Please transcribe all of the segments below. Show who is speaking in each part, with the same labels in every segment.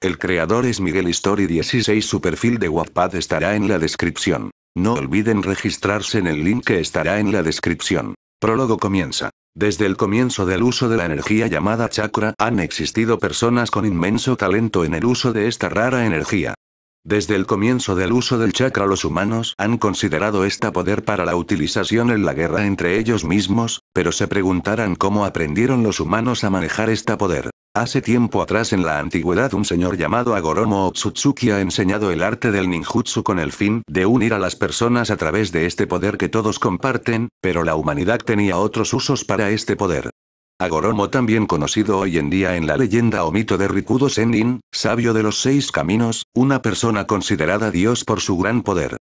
Speaker 1: El creador es Miguel Story 16. Su perfil de Wattpad estará en la descripción. No olviden registrarse en el link que estará en la descripción. Prólogo comienza. Desde el comienzo del uso de la energía llamada chakra han existido personas con inmenso talento en el uso de esta rara energía. Desde el comienzo del uso del chakra los humanos han considerado este poder para la utilización en la guerra entre ellos mismos, pero se preguntarán cómo aprendieron los humanos a manejar este poder. Hace tiempo atrás en la antigüedad un señor llamado Agoromo Otsutsuki ha enseñado el arte del ninjutsu con el fin de unir a las personas a través de este poder que todos comparten, pero la humanidad tenía otros usos para este poder. Agoromo también conocido hoy en día en la leyenda o mito de Rikudo Sennin, sabio de los seis caminos, una persona considerada Dios por su gran poder.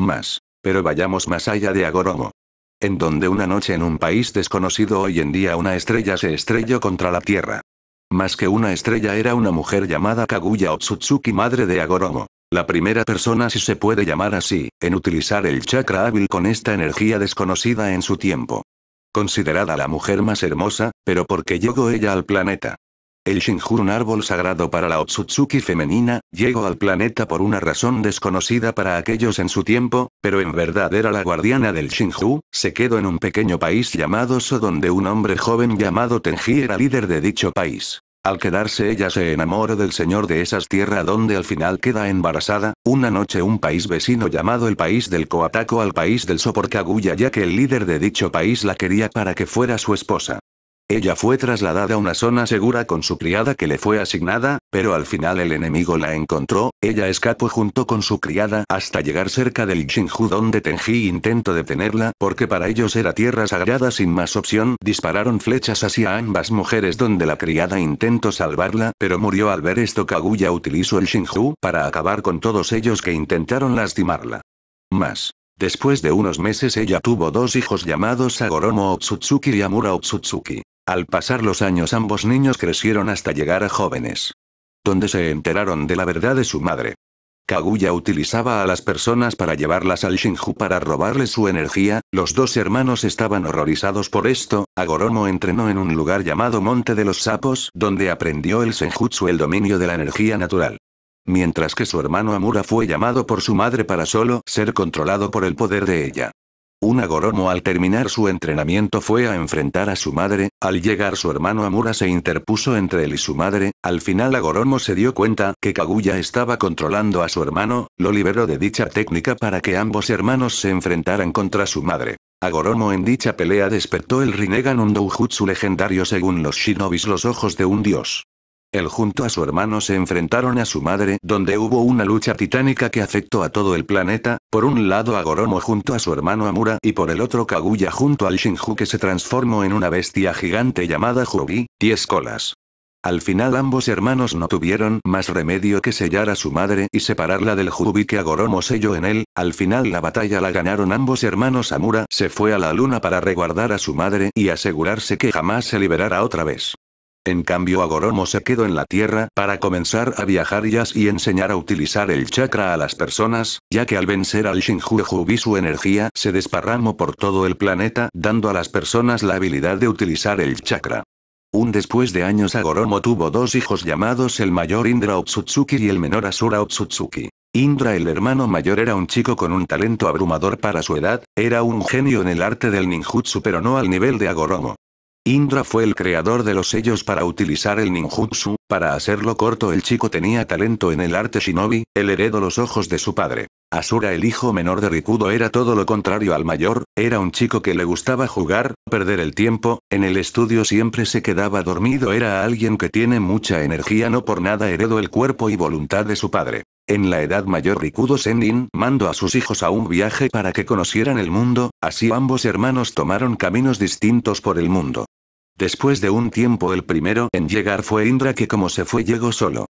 Speaker 1: Más. Pero vayamos más allá de Agoromo. En donde una noche en un país desconocido hoy en día una estrella se estrelló contra la Tierra. Más que una estrella era una mujer llamada Kaguya Otsutsuki madre de Agoromo. La primera persona si se puede llamar así, en utilizar el chakra hábil con esta energía desconocida en su tiempo. Considerada la mujer más hermosa, pero porque llegó ella al planeta. El Shinju un árbol sagrado para la Otsutsuki femenina, llegó al planeta por una razón desconocida para aquellos en su tiempo, pero en verdad era la guardiana del Shinju, se quedó en un pequeño país llamado So donde un hombre joven llamado Tenji era líder de dicho país. Al quedarse ella se enamora del señor de esas tierras donde al final queda embarazada, una noche un país vecino llamado el país del Coataco al país del Soporcaguya ya que el líder de dicho país la quería para que fuera su esposa. Ella fue trasladada a una zona segura con su criada que le fue asignada, pero al final el enemigo la encontró, ella escapó junto con su criada hasta llegar cerca del Shinju donde Tenji intentó detenerla porque para ellos era tierra sagrada sin más opción. Dispararon flechas hacia ambas mujeres donde la criada intentó salvarla, pero murió al ver esto Kaguya utilizó el Shinju para acabar con todos ellos que intentaron lastimarla. Más. Después de unos meses ella tuvo dos hijos llamados Agoromo Otsutsuki y Amura Otsutsuki. Al pasar los años ambos niños crecieron hasta llegar a jóvenes. Donde se enteraron de la verdad de su madre. Kaguya utilizaba a las personas para llevarlas al Shinju para robarle su energía, los dos hermanos estaban horrorizados por esto, Agoromo entrenó en un lugar llamado Monte de los Sapos, donde aprendió el Senjutsu el dominio de la energía natural. Mientras que su hermano Amura fue llamado por su madre para solo ser controlado por el poder de ella. Un Agoromo al terminar su entrenamiento fue a enfrentar a su madre, al llegar su hermano Amura se interpuso entre él y su madre, al final Agoromo se dio cuenta que Kaguya estaba controlando a su hermano, lo liberó de dicha técnica para que ambos hermanos se enfrentaran contra su madre. Agoromo en dicha pelea despertó el Rinnegan un doujutsu legendario según los shinobis los ojos de un dios. Él junto a su hermano se enfrentaron a su madre, donde hubo una lucha titánica que afectó a todo el planeta, por un lado Agoromo junto a su hermano Amura y por el otro Kaguya junto al Shinju que se transformó en una bestia gigante llamada Jubi, 10 colas. Al final ambos hermanos no tuvieron más remedio que sellar a su madre y separarla del Jubi que Agoromo selló en él, al final la batalla la ganaron ambos hermanos Amura se fue a la luna para reguardar a su madre y asegurarse que jamás se liberara otra vez. En cambio Agoromo se quedó en la Tierra para comenzar a viajar y enseñar a utilizar el chakra a las personas, ya que al vencer al Shinjujubi su energía se desparramó por todo el planeta dando a las personas la habilidad de utilizar el chakra. Un después de años Agoromo tuvo dos hijos llamados el mayor Indra Otsutsuki y el menor Asura Otsutsuki. Indra el hermano mayor era un chico con un talento abrumador para su edad, era un genio en el arte del ninjutsu pero no al nivel de Agoromo. Indra fue el creador de los sellos para utilizar el ninjutsu, para hacerlo corto el chico tenía talento en el arte shinobi, el heredó los ojos de su padre. Asura el hijo menor de Rikudo era todo lo contrario al mayor, era un chico que le gustaba jugar, perder el tiempo, en el estudio siempre se quedaba dormido era alguien que tiene mucha energía no por nada heredó el cuerpo y voluntad de su padre. En la edad mayor Rikudo Senin mandó a sus hijos a un viaje para que conocieran el mundo, así ambos hermanos tomaron caminos distintos por el mundo. Después de un tiempo el primero en llegar fue Indra que como se fue llegó solo.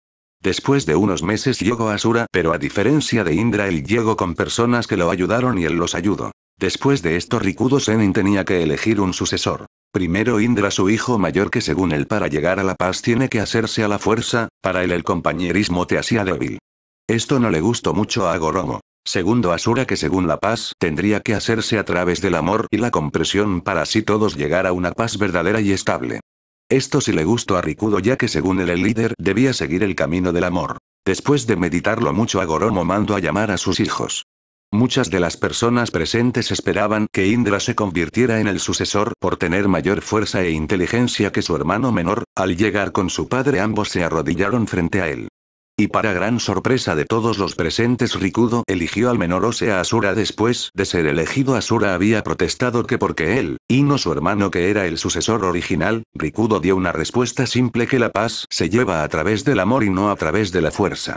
Speaker 1: Después de unos meses llegó Asura pero a diferencia de Indra él llegó con personas que lo ayudaron y él los ayudó. Después de esto Rikudo Senin tenía que elegir un sucesor. Primero Indra su hijo mayor que según él para llegar a la paz tiene que hacerse a la fuerza, para él el compañerismo te hacía débil. Esto no le gustó mucho a Goromo. Segundo Asura que según la paz tendría que hacerse a través del amor y la compresión para así todos llegar a una paz verdadera y estable. Esto sí le gustó a Rikudo ya que según él el líder debía seguir el camino del amor. Después de meditarlo mucho Goromo mandó a llamar a sus hijos. Muchas de las personas presentes esperaban que Indra se convirtiera en el sucesor por tener mayor fuerza e inteligencia que su hermano menor, al llegar con su padre ambos se arrodillaron frente a él. Y para gran sorpresa de todos los presentes Rikudo eligió al menor Osea Asura después de ser elegido Asura había protestado que porque él, y no su hermano que era el sucesor original, Rikudo dio una respuesta simple que la paz se lleva a través del amor y no a través de la fuerza.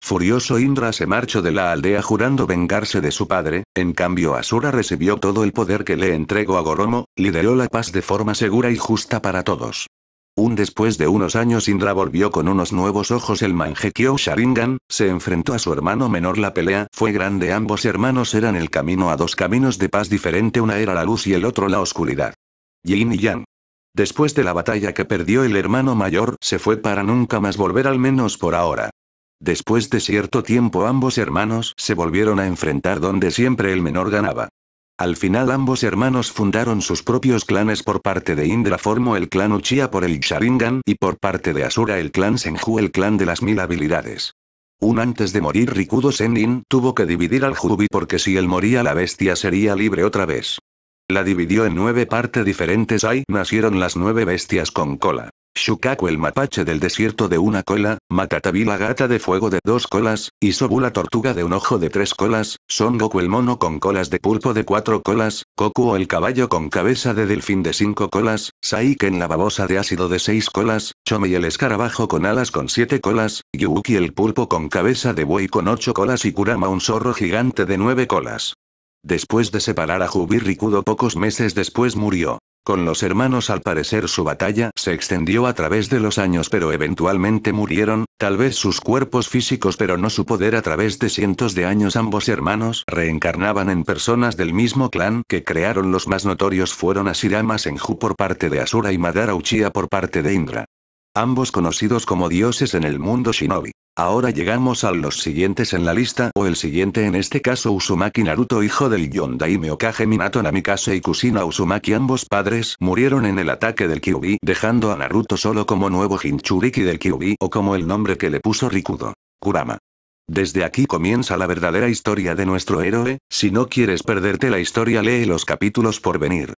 Speaker 1: Furioso Indra se marchó de la aldea jurando vengarse de su padre, en cambio Asura recibió todo el poder que le entregó a Goromo, lideró la paz de forma segura y justa para todos. Un después de unos años Indra volvió con unos nuevos ojos el manjekyo Sharingan, se enfrentó a su hermano menor la pelea fue grande ambos hermanos eran el camino a dos caminos de paz diferente una era la luz y el otro la oscuridad. Yin y Yang. Después de la batalla que perdió el hermano mayor se fue para nunca más volver al menos por ahora. Después de cierto tiempo ambos hermanos se volvieron a enfrentar donde siempre el menor ganaba. Al final ambos hermanos fundaron sus propios clanes por parte de Indra formó el clan Uchiha por el Sharingan y por parte de Asura el clan Senju el clan de las mil habilidades. Un antes de morir Rikudo Sennin tuvo que dividir al Jubi porque si él moría la bestia sería libre otra vez. La dividió en nueve partes diferentes ahí nacieron las nueve bestias con cola. Shukaku el mapache del desierto de una cola, Matatabi la gata de fuego de dos colas, Isobu la tortuga de un ojo de tres colas, Son Goku el mono con colas de pulpo de cuatro colas, Koku el caballo con cabeza de delfín de cinco colas, Saiken la babosa de ácido de seis colas, Chome el escarabajo con alas con siete colas, Yuuki el pulpo con cabeza de buey con ocho colas y Kurama un zorro gigante de nueve colas. Después de separar a Jubi Rikudo pocos meses después murió. Con los hermanos al parecer su batalla se extendió a través de los años pero eventualmente murieron, tal vez sus cuerpos físicos pero no su poder a través de cientos de años ambos hermanos reencarnaban en personas del mismo clan que crearon los más notorios fueron Asirama Senju por parte de Asura y Madara Uchiha por parte de Indra ambos conocidos como dioses en el mundo shinobi. Ahora llegamos a los siguientes en la lista o el siguiente en este caso Usumaki Naruto hijo del Yondaime Okage Minato Namikase y Kusina Usumaki ambos padres murieron en el ataque del Kyubi dejando a Naruto solo como nuevo Hinchuriki del Kyubi o como el nombre que le puso Rikudo. Kurama. Desde aquí comienza la verdadera historia de nuestro héroe, si no quieres perderte la historia lee los capítulos por venir.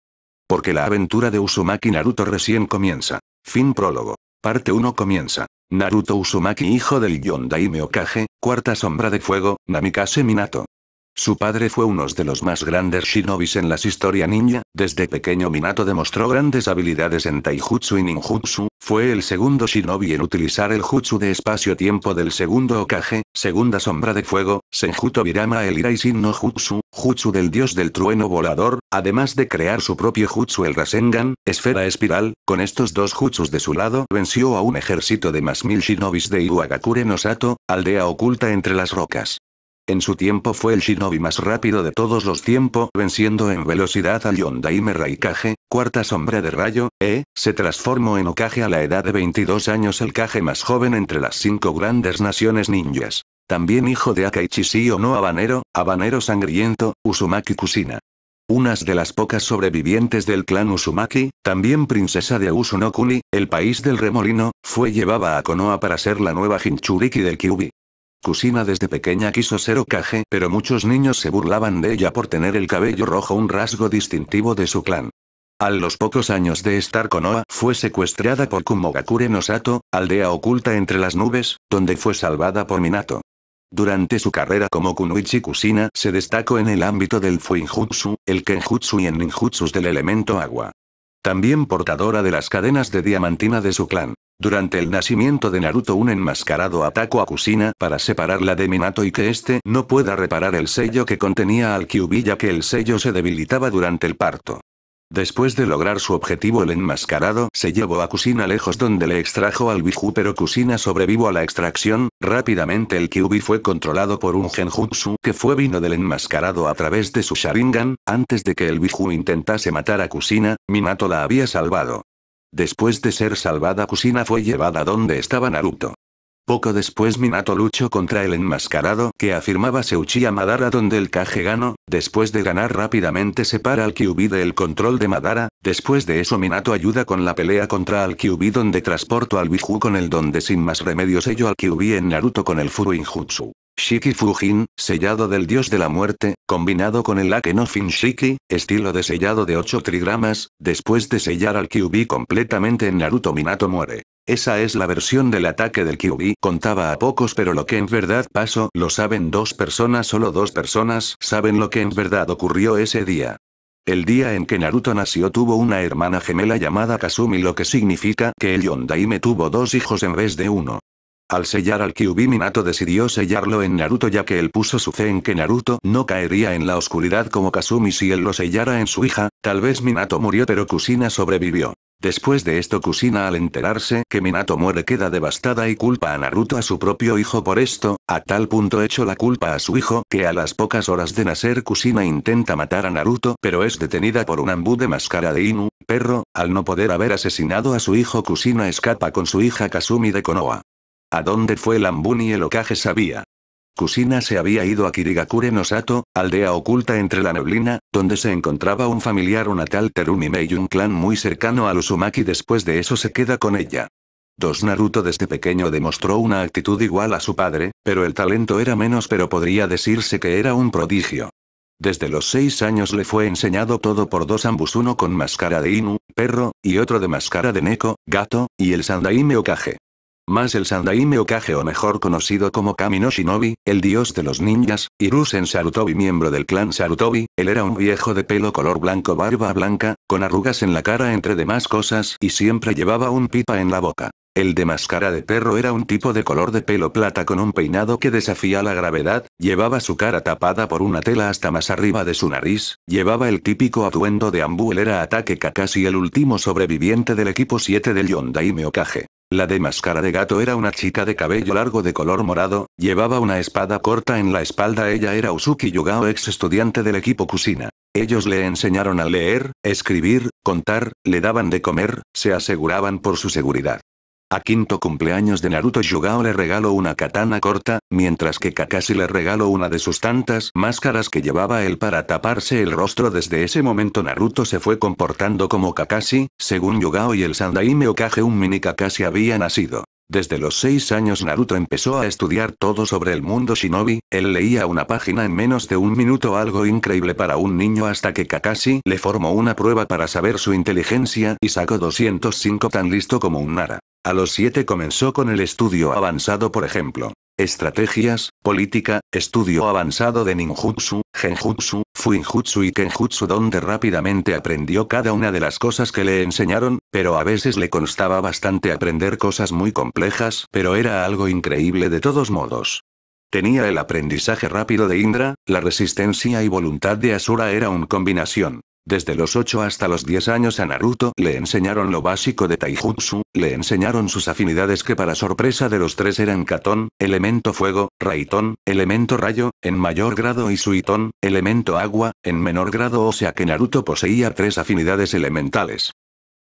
Speaker 1: Porque la aventura de Usumaki Naruto recién comienza. Fin prólogo. Parte 1 comienza. Naruto Uzumaki hijo del Yondaime Okage, cuarta sombra de fuego, Namikaze Minato. Su padre fue uno de los más grandes shinobis en la historia ninja, desde pequeño Minato demostró grandes habilidades en taijutsu y ninjutsu, fue el segundo shinobi en utilizar el jutsu de espacio-tiempo del segundo Okage, segunda sombra de fuego, Senjuto Birama el iraisin no Jutsu, jutsu del dios del trueno volador, además de crear su propio jutsu el Rasengan, esfera espiral, con estos dos jutsus de su lado venció a un ejército de más mil shinobis de Iwagakure no Sato, aldea oculta entre las rocas. En su tiempo fue el shinobi más rápido de todos los tiempos, venciendo en velocidad a Yondaime Raikage, cuarta sombra de rayo, E, se transformó en Okage a la edad de 22 años, el Kage más joven entre las cinco grandes naciones ninjas. También hijo de Akaichi no Habanero, Habanero Sangriento, Usumaki Kusina. Unas de las pocas sobrevivientes del clan Usumaki, también princesa de Usunokuni, el país del remolino, fue llevada a Konoha para ser la nueva Jinchuriki del Kyubi. Kusina desde pequeña quiso ser Okage, pero muchos niños se burlaban de ella por tener el cabello rojo, un rasgo distintivo de su clan. A los pocos años de estar con Oa, fue secuestrada por Kumogakure no Sato, aldea oculta entre las nubes, donde fue salvada por Minato. Durante su carrera como Kunuichi, Kusina, se destacó en el ámbito del Fuinjutsu, el Kenjutsu y en ninjutsu del elemento agua. También portadora de las cadenas de diamantina de su clan. Durante el nacimiento de Naruto un enmascarado atacó a Kusina para separarla de Minato y que este no pueda reparar el sello que contenía al Kyubi ya que el sello se debilitaba durante el parto. Después de lograr su objetivo el enmascarado se llevó a Kusina lejos donde le extrajo al Biju pero Kusina sobrevivió a la extracción, rápidamente el Kyubi fue controlado por un genjutsu que fue vino del enmascarado a través de su Sharingan, antes de que el Biju intentase matar a Kusina, Minato la había salvado. Después de ser salvada Kusina fue llevada donde estaba Naruto. Poco después Minato luchó contra el enmascarado que afirmaba a Madara donde el Kage ganó, después de ganar rápidamente separa al Kyubi del control de Madara, después de eso Minato ayuda con la pelea contra al Kyubi donde transporto al Biju con el donde sin más remedio sello al Kyubi en Naruto con el Injutsu. Shiki Fujin, sellado del dios de la muerte, combinado con el Akenofin Shiki, estilo de sellado de 8 trigramas, después de sellar al Kyubi completamente en Naruto Minato muere. Esa es la versión del ataque del Kyubi. Contaba a pocos, pero lo que en verdad pasó lo saben dos personas, solo dos personas saben lo que en verdad ocurrió ese día. El día en que Naruto nació tuvo una hermana gemela llamada Kasumi, lo que significa que el Yondaime tuvo dos hijos en vez de uno. Al sellar al Kyubi Minato decidió sellarlo en Naruto ya que él puso su fe en que Naruto no caería en la oscuridad como Kasumi si él lo sellara en su hija, tal vez Minato murió pero Kusina sobrevivió. Después de esto Kusina al enterarse que Minato muere queda devastada y culpa a Naruto a su propio hijo por esto, a tal punto hecho la culpa a su hijo que a las pocas horas de nacer Kusina intenta matar a Naruto pero es detenida por un ambú de máscara de Inu, perro, al no poder haber asesinado a su hijo Kusina escapa con su hija Kasumi de Konoha. A dónde fue Lambuni el Okage sabía. Kusina se había ido a Kirigakure no Sato, aldea oculta entre la neblina, donde se encontraba un familiar una tal Terumime y un clan muy cercano al Uzumaki después de eso se queda con ella. Dos Naruto desde pequeño demostró una actitud igual a su padre, pero el talento era menos pero podría decirse que era un prodigio. Desde los seis años le fue enseñado todo por dos ambus uno con máscara de Inu, perro, y otro de máscara de Neko, gato, y el Sandaime Okage. Más el Sandaime Okage o mejor conocido como Kamino Shinobi, el dios de los ninjas, Irusen Sarutobi miembro del clan Sarutobi, él era un viejo de pelo color blanco barba blanca, con arrugas en la cara entre demás cosas y siempre llevaba un pipa en la boca. El de máscara de perro era un tipo de color de pelo plata con un peinado que desafía la gravedad, llevaba su cara tapada por una tela hasta más arriba de su nariz, llevaba el típico atuendo de ambulera era ataque Kakashi el último sobreviviente del equipo 7 del yondaime Meokaje. La de máscara de gato era una chica de cabello largo de color morado, llevaba una espada corta en la espalda ella era Usuki Yugao ex estudiante del equipo Kusina. Ellos le enseñaron a leer, escribir, contar, le daban de comer, se aseguraban por su seguridad. A quinto cumpleaños de Naruto Yugao le regaló una katana corta, mientras que Kakashi le regaló una de sus tantas máscaras que llevaba él para taparse el rostro desde ese momento Naruto se fue comportando como Kakashi, según Yugao y el Sandaime Okage un mini Kakashi había nacido. Desde los seis años Naruto empezó a estudiar todo sobre el mundo shinobi, él leía una página en menos de un minuto algo increíble para un niño hasta que Kakashi le formó una prueba para saber su inteligencia y sacó 205 tan listo como un Nara. A los siete comenzó con el estudio avanzado por ejemplo. Estrategias, política, estudio avanzado de ninjutsu, genjutsu, Fuinjutsu y Kenjutsu donde rápidamente aprendió cada una de las cosas que le enseñaron, pero a veces le constaba bastante aprender cosas muy complejas, pero era algo increíble de todos modos. Tenía el aprendizaje rápido de Indra, la resistencia y voluntad de Asura era una combinación. Desde los 8 hasta los 10 años a Naruto le enseñaron lo básico de Taijutsu, le enseñaron sus afinidades que para sorpresa de los tres eran Katon, elemento fuego, Raiton, elemento rayo, en mayor grado y Suiton, elemento agua, en menor grado o sea que Naruto poseía tres afinidades elementales.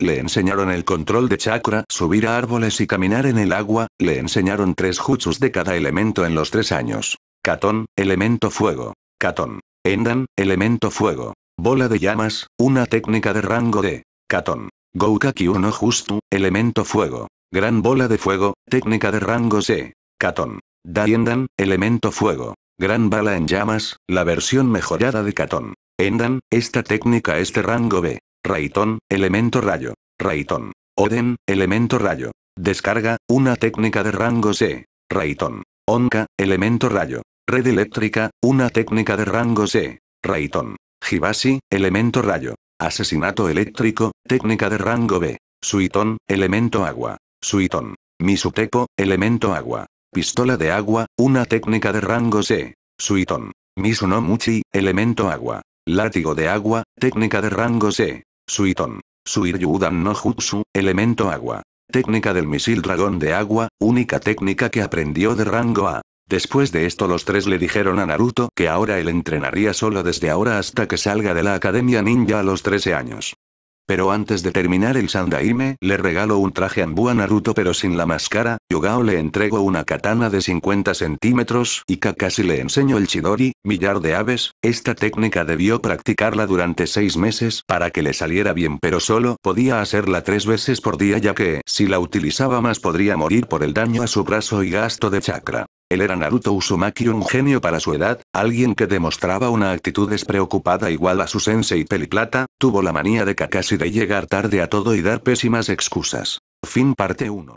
Speaker 1: Le enseñaron el control de chakra, subir a árboles y caminar en el agua, le enseñaron tres jutsus de cada elemento en los tres años. Katon, elemento fuego. Katon. Endan, elemento fuego. Bola de llamas, una técnica de rango de Katon. Goukaki uno Justu, elemento fuego. Gran bola de fuego, técnica de rango C. Katon. Daiendan, elemento fuego. Gran bala en llamas, la versión mejorada de Katon. Endan, esta técnica es de rango B. Raiton, elemento rayo. Raiton. Oden, elemento rayo. Descarga, una técnica de rango C. Raiton. Onka, elemento rayo. Red eléctrica, una técnica de rango C. Raiton. Hibashi, elemento rayo. Asesinato eléctrico, técnica de rango B. Suitón, elemento agua. Suitón. Misutepo, elemento agua. Pistola de agua, una técnica de rango C. Suitón. Misunomuchi, elemento agua. Látigo de agua, técnica de rango C. Suitón. Suiryudan no Jutsu, elemento agua. Técnica del misil dragón de agua, única técnica que aprendió de rango A. Después de esto los tres le dijeron a Naruto que ahora él entrenaría solo desde ahora hasta que salga de la Academia Ninja a los 13 años. Pero antes de terminar el Sandaime, le regaló un traje anbu a Naruto pero sin la máscara, Yogao le entregó una katana de 50 centímetros, y Kakashi le enseñó el Chidori, millar de aves, esta técnica debió practicarla durante seis meses para que le saliera bien pero solo podía hacerla tres veces por día ya que, si la utilizaba más podría morir por el daño a su brazo y gasto de chakra. Él era Naruto Uzumaki un genio para su edad, alguien que demostraba una actitud despreocupada igual a su sensei Peliplata, tuvo la manía de Kakashi de llegar tarde a todo y dar pésimas excusas. Fin parte 1.